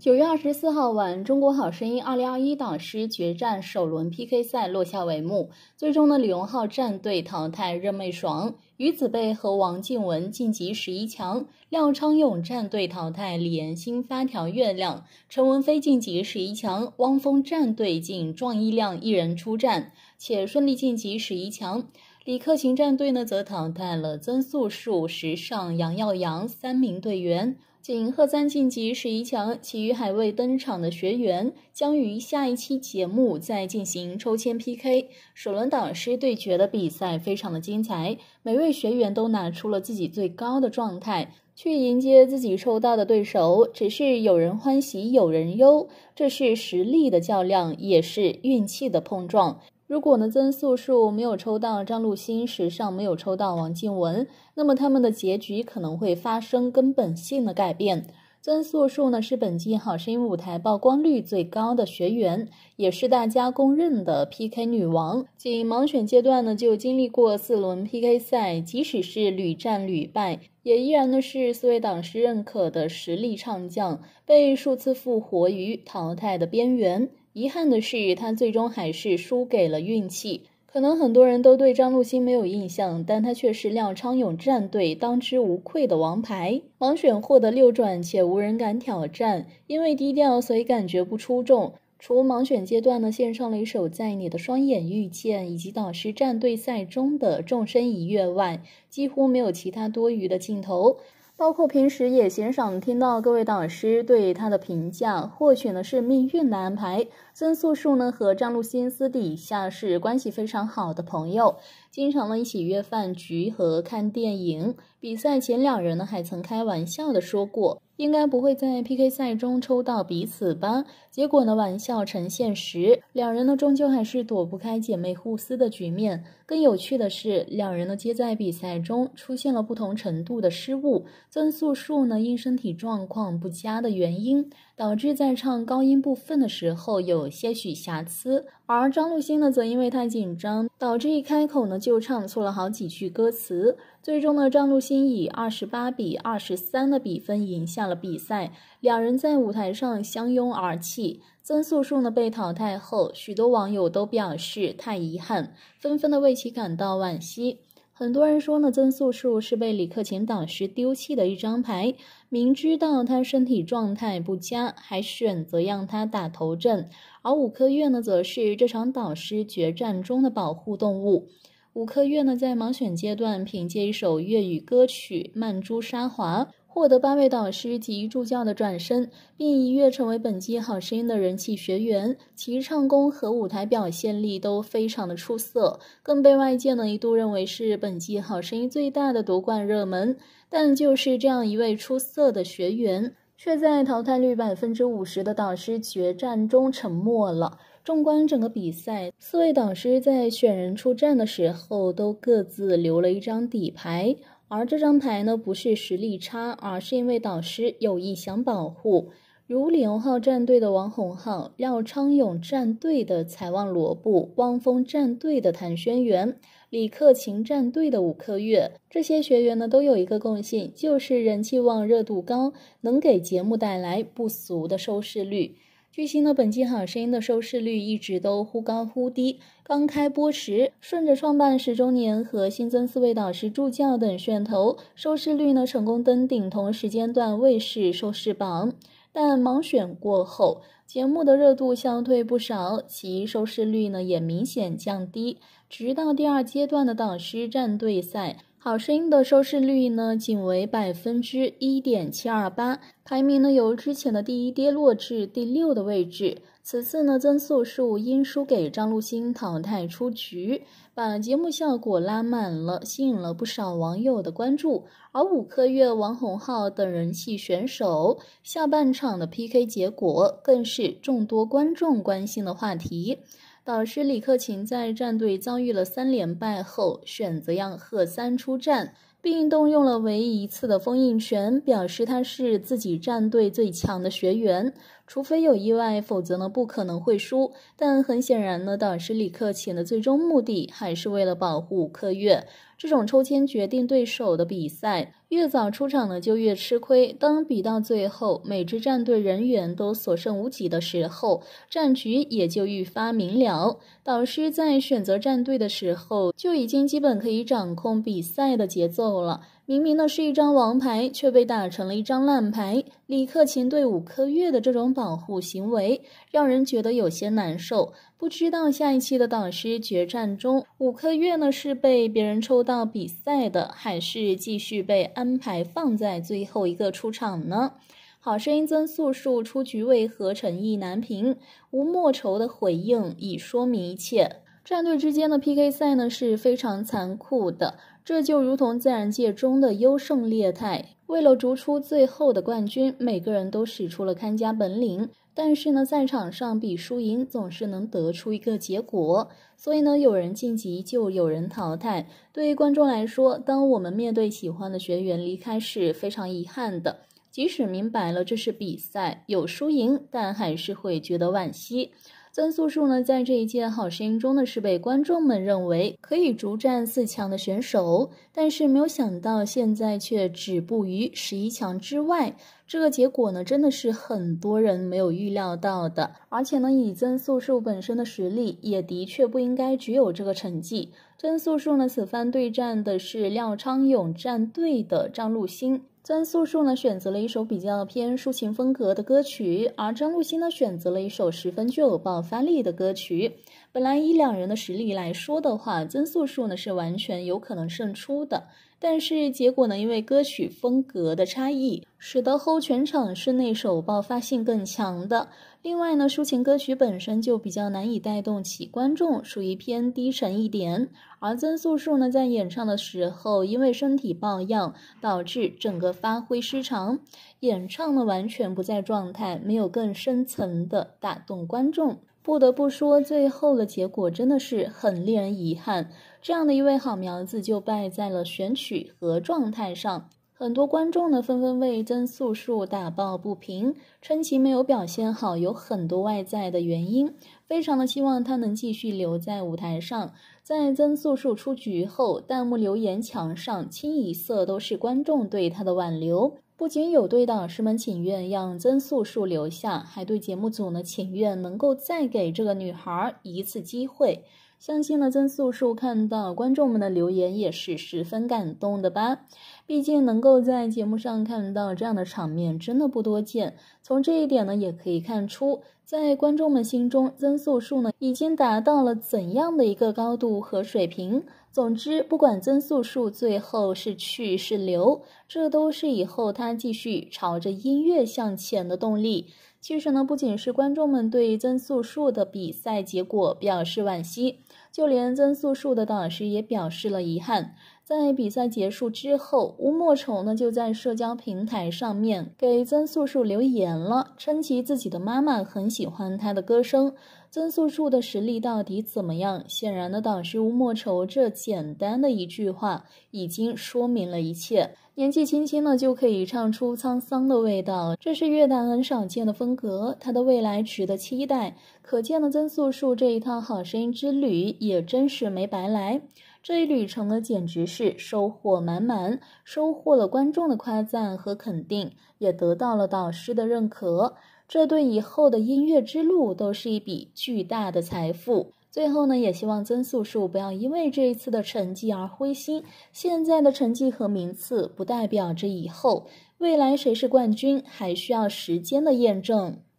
九月二十四号晚，《中国好声音》二零二一导师决战首轮 PK 赛落下帷幕。最终呢，李荣浩战队淘汰任美爽、于子贝和王靖雯，晋级十一强。廖昌永战队淘汰李延新发条月亮、陈文飞，晋级十一强。汪峰战队仅壮一亮一人出战，且顺利晋级十一强。李克勤战队呢，则淘汰了曾素树、时尚、杨耀扬三名队员。仅鹤三晋级十一强，其余还未登场的学员将于下一期节目再进行抽签 PK。首轮导师对决的比赛非常的精彩，每位学员都拿出了自己最高的状态去迎接自己抽到的对手。只是有人欢喜有人忧，这是实力的较量，也是运气的碰撞。如果呢，曾素数没有抽到张露欣，时尚没有抽到王靖雯，那么他们的结局可能会发生根本性的改变。曾素数呢是本季《好声音》舞台曝光率最高的学员，也是大家公认的 PK 女王。仅盲选阶段呢就经历过四轮 PK 赛，即使是屡战屡败，也依然呢是四位导师认可的实力唱将，被数次复活于淘汰的边缘。遗憾的是，他最终还是输给了运气。可能很多人都对张露欣没有印象，但他却是廖昌永战队当之无愧的王牌。盲选获得六转且无人敢挑战，因为低调，所以感觉不出众。除盲选阶段的献上了一首在你的双眼遇见，以及导师战队赛中的众生一跃外，几乎没有其他多余的镜头。包括平时也欣赏听到各位导师对他的评价，或许呢是命运的安排。曾素素呢和张露欣私底下是关系非常好的朋友。经常呢一起约饭局和看电影。比赛前两人呢还曾开玩笑的说过，应该不会在 PK 赛中抽到彼此吧。结果呢，玩笑成现实，两人呢终究还是躲不开姐妹互撕的局面。更有趣的是，两人呢皆在比赛中出现了不同程度的失误。曾素树呢因身体状况不佳的原因。导致在唱高音部分的时候有些许瑕疵，而张露欣呢，则因为太紧张，导致一开口呢就唱错了好几句歌词。最终呢，张露欣以二十八比二十三的比分赢下了比赛，两人在舞台上相拥而泣。曾素素呢被淘汰后，许多网友都表示太遗憾，纷纷的为其感到惋惜。很多人说呢，曾素素是被李克勤导师丢弃的一张牌，明知道他身体状态不佳，还选择让他打头阵。而五科月呢，则是这场导师决战中的保护动物。五科月呢，在盲选阶段凭借一首粤语歌曲《曼珠沙华》。获得八位导师及助教的转身，并一跃成为本季《好声音》的人气学员，其唱功和舞台表现力都非常的出色，更被外界呢一度认为是本季《好声音》最大的夺冠热门。但就是这样一位出色的学员，却在淘汰率百分之五十的导师决战中沉默了。纵观整个比赛，四位导师在选人出战的时候，都各自留了一张底牌。而这张牌呢，不是实力差，而是因为导师有意想保护，如李荣浩战队的王洪浩、廖昌永战队的财旺罗布、汪峰战队的谭轩辕、李克勤战队的伍克月，这些学员呢，都有一个共性，就是人气旺、热度高，能给节目带来不俗的收视率。据悉呢，本期《好声音》的收视率一直都忽高忽低。刚开播时，顺着创办十周年和新增四位导师助教等噱头，收视率呢成功登顶同时间段卫视收视榜。但盲选过后，节目的热度消退不少，其收视率呢也明显降低。直到第二阶段的导师战队赛。《好声音》的收视率呢，仅为百分之一点七二八，排名呢由之前的第一跌落至第六的位置。此次呢，增速数因输给张露欣淘汰出局，把节目效果拉满了，吸引了不少网友的关注。而五科月王洪浩等人气选手，下半场的 PK 结果更是众多观众关心的话题。导师李克勤在战队遭遇了三连败后，选择让贺三出战，并动用了唯一一次的封印权，表示他是自己战队最强的学员。除非有意外，否则呢不可能会输。但很显然呢，导师李克勤的最终目的还是为了保护克月。这种抽签决定对手的比赛，越早出场呢就越吃亏。当比到最后，每支战队人员都所剩无几的时候，战局也就愈发明了。导师在选择战队的时候，就已经基本可以掌控比赛的节奏了。明明呢是一张王牌，却被打成了一张烂牌。李克勤对伍珂月的这种保护行为，让人觉得有些难受。不知道下一期的导师决战中，伍珂月呢是被别人抽到比赛的，还是继续被安排放在最后一个出场呢？好声音增速数出局，为何诚意难平？吴莫愁的回应已说明一切。战队之间的 PK 赛呢是非常残酷的，这就如同自然界中的优胜劣汰。为了逐出最后的冠军，每个人都使出了看家本领。但是呢，赛场上比输赢总是能得出一个结果，所以呢，有人晋级就有人淘汰。对于观众来说，当我们面对喜欢的学员离开是非常遗憾的，即使明白了这是比赛有输赢，但还是会觉得惋惜。曾素素呢，在这一届好声音中呢，是被观众们认为可以逐战四强的选手，但是没有想到现在却止步于十一强之外。这个结果呢，真的是很多人没有预料到的。而且呢，以曾素素本身的实力，也的确不应该只有这个成绩。曾素素呢，此番对战的是廖昌永战队的张露欣。曾素素呢选择了一首比较偏抒情风格的歌曲，而张露欣呢选择了一首十分具有爆发力的歌曲。本来以两人的实力来说的话，曾素素呢是完全有可能胜出的。但是结果呢？因为歌曲风格的差异，使得后全场是那首爆发性更强的。另外呢，抒情歌曲本身就比较难以带动起观众，属于偏低沉一点。而曾素素呢，在演唱的时候，因为身体抱恙，导致整个发挥失常，演唱呢完全不在状态，没有更深层的打动观众。不得不说，最后的结果真的是很令人遗憾。这样的一位好苗子就败在了选曲和状态上。很多观众呢纷纷为曾素素打抱不平，称其没有表现好有很多外在的原因。非常的希望他能继续留在舞台上。在曾素素出局后，弹幕留言墙上清一色都是观众对他的挽留。不仅有对导师们请愿让曾素素留下，还对节目组呢请愿能够再给这个女孩一次机会。相信呢，曾素素看到观众们的留言也是十分感动的吧？毕竟能够在节目上看到这样的场面真的不多见。从这一点呢，也可以看出，在观众们心中，曾素素呢已经达到了怎样的一个高度和水平。总之，不管曾素树最后是去是留，这都是以后他继续朝着音乐向前的动力。其实呢，不仅是观众们对曾素树的比赛结果表示惋惜，就连曾素树的导师也表示了遗憾。在比赛结束之后，吴莫愁呢就在社交平台上面给曾素素留言了，称其自己的妈妈很喜欢她的歌声。曾素素的实力到底怎么样？显然的导师吴莫愁这简单的一句话已经说明了一切。年纪轻轻呢就可以唱出沧桑的味道，这是乐坛很少见的风格。她的未来值得期待。可见的曾素素这一趟《好声音》之旅也真是没白来。这一旅程呢，简直是收获满满，收获了观众的夸赞和肯定，也得到了导师的认可。这对以后的音乐之路都是一笔巨大的财富。最后呢，也希望曾素素不要因为这一次的成绩而灰心。现在的成绩和名次不代表着以后，未来谁是冠军还需要时间的验证。